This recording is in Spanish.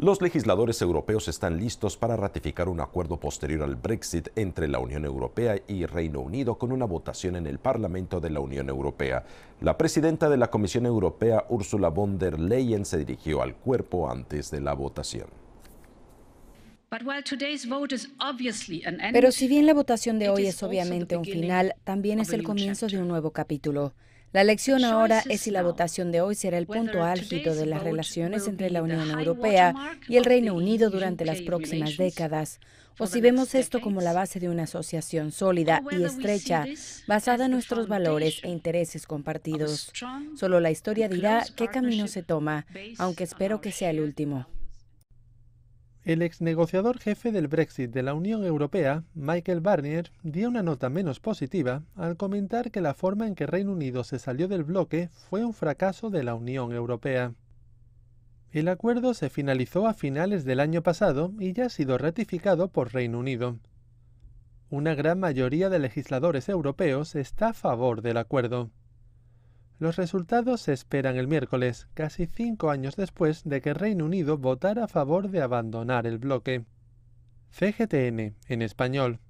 Los legisladores europeos están listos para ratificar un acuerdo posterior al Brexit entre la Unión Europea y Reino Unido con una votación en el Parlamento de la Unión Europea. La presidenta de la Comisión Europea, Ursula von der Leyen, se dirigió al cuerpo antes de la votación. Pero si bien la votación de hoy es obviamente un final, también es el comienzo de un nuevo capítulo. La lección ahora es si la votación de hoy será el punto álgido de las relaciones entre la Unión Europea y el Reino Unido durante las próximas décadas, o si vemos esto como la base de una asociación sólida y estrecha, basada en nuestros valores e intereses compartidos. Solo la historia dirá qué camino se toma, aunque espero que sea el último. El ex negociador jefe del Brexit de la Unión Europea, Michael Barnier, dio una nota menos positiva al comentar que la forma en que Reino Unido se salió del bloque fue un fracaso de la Unión Europea. El acuerdo se finalizó a finales del año pasado y ya ha sido ratificado por Reino Unido. Una gran mayoría de legisladores europeos está a favor del acuerdo. Los resultados se esperan el miércoles, casi cinco años después de que Reino Unido votara a favor de abandonar el bloque. CGTN, en español,